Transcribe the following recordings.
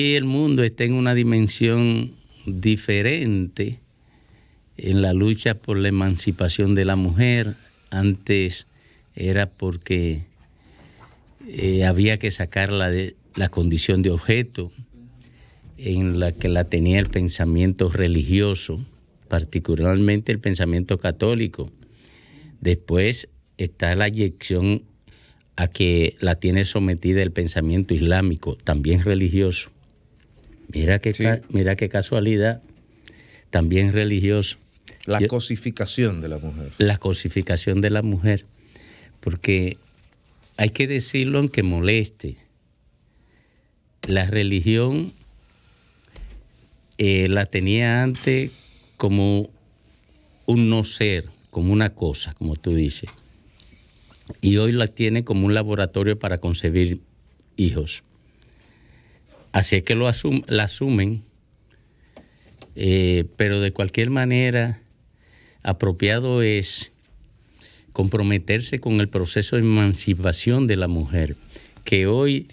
hoy el mundo está en una dimensión diferente en la lucha por la emancipación de la mujer. Antes era porque eh, había que sacarla de la condición de objeto en la que la tenía el pensamiento religioso, particularmente el pensamiento católico. Después está la eyección a que la tiene sometida el pensamiento islámico, también religioso. Mira qué, mira qué casualidad, también religioso. La cosificación de la mujer. La cosificación de la mujer, porque hay que decirlo aunque moleste. La religión eh, la tenía antes como un no ser, como una cosa, como tú dices. Y hoy la tiene como un laboratorio para concebir hijos. Así es que lo la asumen, eh, pero de cualquier manera, apropiado es comprometerse con el proceso de emancipación de la mujer, que hoy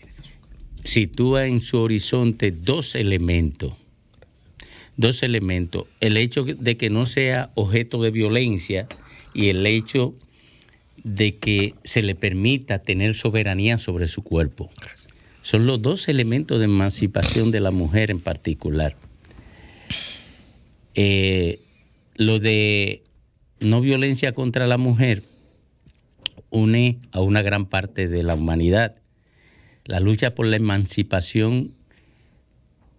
sitúa en su horizonte dos elementos. Dos elementos. El hecho de que no sea objeto de violencia y el hecho de que se le permita tener soberanía sobre su cuerpo son los dos elementos de emancipación de la mujer en particular. Eh, lo de no violencia contra la mujer une a una gran parte de la humanidad. La lucha por la emancipación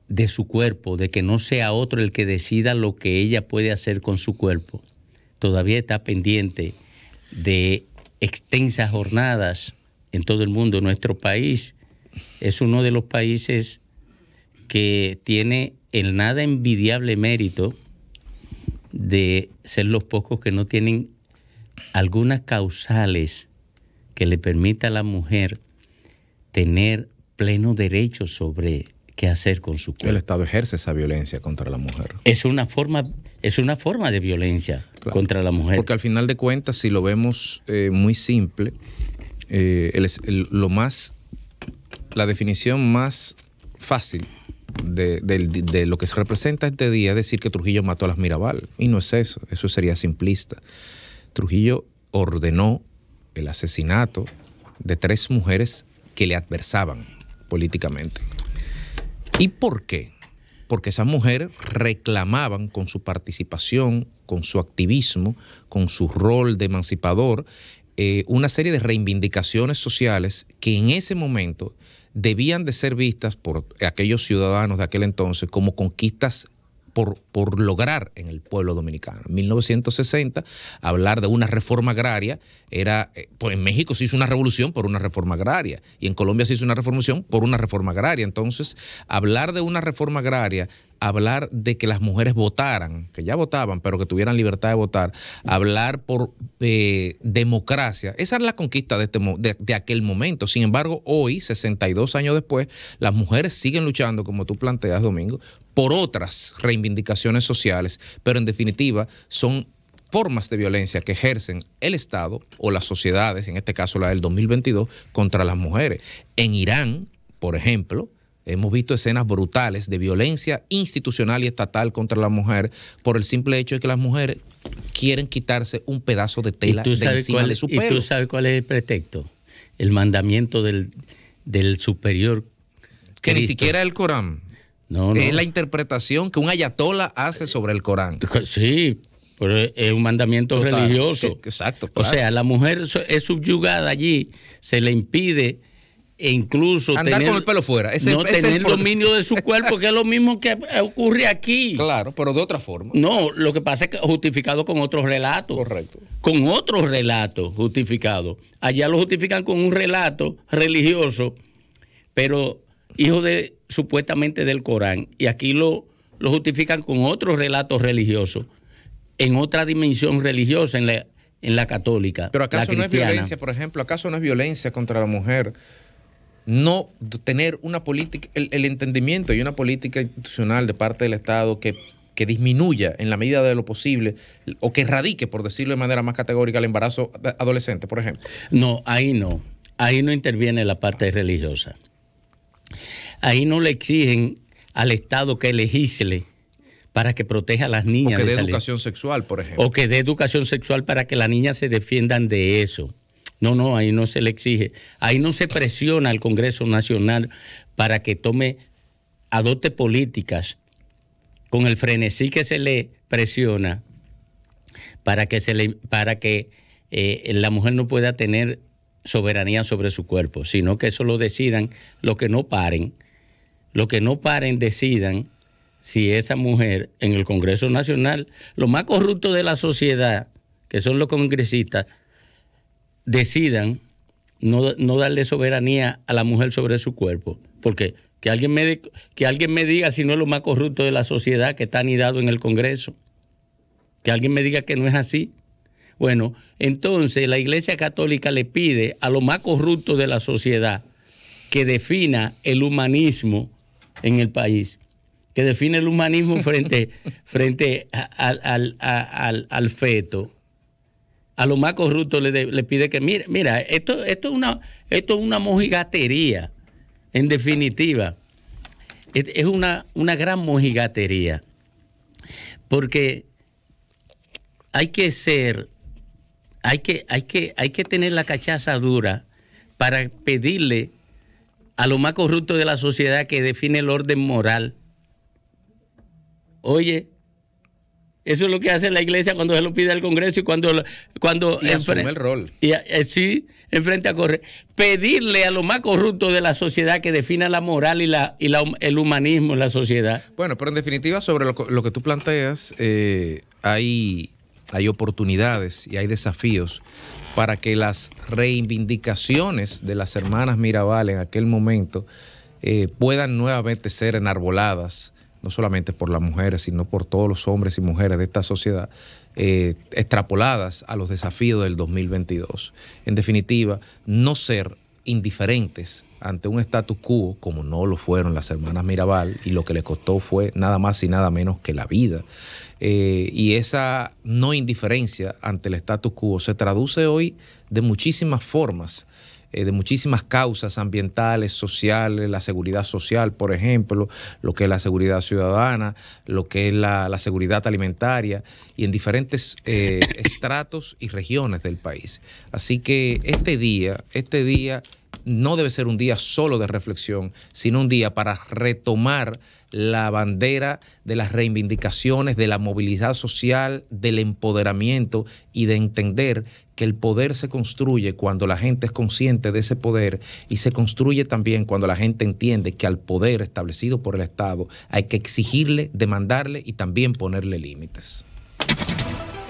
de su cuerpo, de que no sea otro el que decida lo que ella puede hacer con su cuerpo. Todavía está pendiente de extensas jornadas en todo el mundo, en nuestro país, es uno de los países que tiene el nada envidiable mérito de ser los pocos que no tienen algunas causales que le permita a la mujer tener pleno derecho sobre qué hacer con su cuerpo. El Estado ejerce esa violencia contra la mujer. Es una forma, es una forma de violencia contra la mujer. Porque al final de cuentas, si lo vemos eh, muy simple, eh, lo más la definición más fácil de, lo que se representa este día es decir que Trujillo mató a las Mirabal. Y no es eso, eso sería simplista. Trujillo ordenó el asesinato de tres mujeres que le adversaban políticamente. ¿Y por qué? Porque esas mujeres reclamaban con su participación, con su activismo, con su rol de emancipador, eh, una serie de reivindicaciones sociales que en ese momento debían de ser vistas por aquellos ciudadanos de aquel entonces como conquistas por, lograr en el pueblo dominicano. En 1960, hablar de una reforma agraria era, eh, pues en México se hizo una revolución por una reforma agraria y en Colombia se hizo una revolución por una reforma agraria. Entonces, hablar de una reforma agraria, hablar de que las mujeres votaran, que ya votaban, pero que tuvieran libertad de votar, hablar por eh, democracia. Esa es la conquista de, este, de, aquel momento. Sin embargo, hoy, 62 años después, las mujeres siguen luchando, como tú planteas, Domingo, por otras reivindicaciones sociales, pero en definitiva son formas de violencia que ejercen el Estado o las sociedades, en este caso la del 2022, contra las mujeres. En Irán, por ejemplo, hemos visto escenas brutales de violencia institucional y estatal contra la mujer por el simple hecho de que las mujeres quieren quitarse un pedazo de tela de encima de su pelo. ¿Y tú sabes cuál es el pretexto? El mandamiento del, del superior. Que ni siquiera el Corán. No, Es la interpretación que un ayatola hace sobre el Corán. Sí, pero es un mandamiento religioso. E, exacto. O sea, la mujer es subyugada allí, se le impide e incluso andar con el pelo fuera. Ese, no tener dominio de su cuerpo, que es lo mismo que ocurre aquí. Claro, pero de otra forma. No, lo que pasa es que justificado con otros relatos. Correcto. Con otros relatos justificado Allá lo justifican con un relato religioso, pero hijo de supuestamente del Corán, y aquí lo, lo justifican con otros relatos religiosos, en otra dimensión religiosa, en la, en la católica. Pero acaso no es violencia, por ejemplo, acaso no es violencia contra la mujer no tener una política, el, entendimiento y una política institucional de parte del Estado que que disminuya en la medida de lo posible o que erradique, por decirlo de manera más categórica, el embarazo adolescente, por ejemplo? No, ahí no. Ahí no interviene la parte ah. religiosa. Ahí no le exigen al Estado que legisle para que proteja a las niñas. O que dé educación sexual, por ejemplo. O que dé educación sexual para que las niñas se defiendan de eso. No, no, ahí no se le exige. Ahí no se presiona al Congreso Nacional para que tome, adopte políticas con el frenesí que se le presiona para que, se le, para que eh, la mujer no pueda tener soberanía sobre su cuerpo, sino que eso lo decidan los que no paren lo que no paren decidan si esa mujer en el Congreso Nacional, lo más corrupto de la sociedad, que son los congresistas, decidan no, darle soberanía a la mujer sobre su cuerpo. Porque que alguien, me que alguien me diga si no es lo más corrupto de la sociedad que está anidado en el Congreso. Que alguien me diga que no es así. Bueno, entonces la Iglesia Católica le pide a lo más corrupto de la sociedad que defina el humanismo en el país que define el humanismo frente, frente al, feto. A lo más corrupto le, pide que, mira, mira esto, esto, es una, esto es una mojigatería, en definitiva. Es, es una, una gran mojigatería. Porque hay que ser, hay que, hay que, hay que tener la cachaza dura para pedirle a lo más corrupto de la sociedad que define el orden moral. Oye, eso es lo que hace la iglesia cuando se lo pide al Congreso y cuando... cuando y el rol. Y, eh, sí, enfrente a correr. Pedirle a lo más corrupto de la sociedad que defina la moral y, la, y el humanismo en la sociedad. Bueno, pero en definitiva, sobre lo, que tú planteas, eh, hay hay oportunidades y hay desafíos para que las reivindicaciones de las hermanas Mirabal en aquel momento eh, puedan nuevamente ser enarboladas, no solamente por las mujeres, sino por todos los hombres y mujeres de esta sociedad, eh, extrapoladas a los desafíos del 2022. En definitiva, no ser indiferentes ante un status quo como no lo fueron las hermanas Mirabal y lo que le costó fue nada más y nada menos que la vida. Eh, y esa no indiferencia ante el status quo se traduce hoy de muchísimas formas, eh, de muchísimas causas ambientales, sociales, la seguridad social, por ejemplo, lo que es la seguridad ciudadana, lo que es la, seguridad alimentaria, y en diferentes eh, estratos y regiones del país. Así que este día, este día no debe ser un día solo de reflexión, sino un día para retomar la bandera de las reivindicaciones, de la movilidad social, del empoderamiento y de entender que el poder se construye cuando la gente es consciente de ese poder y se construye también cuando la gente entiende que al poder establecido por el Estado hay que exigirle, demandarle y también ponerle límites.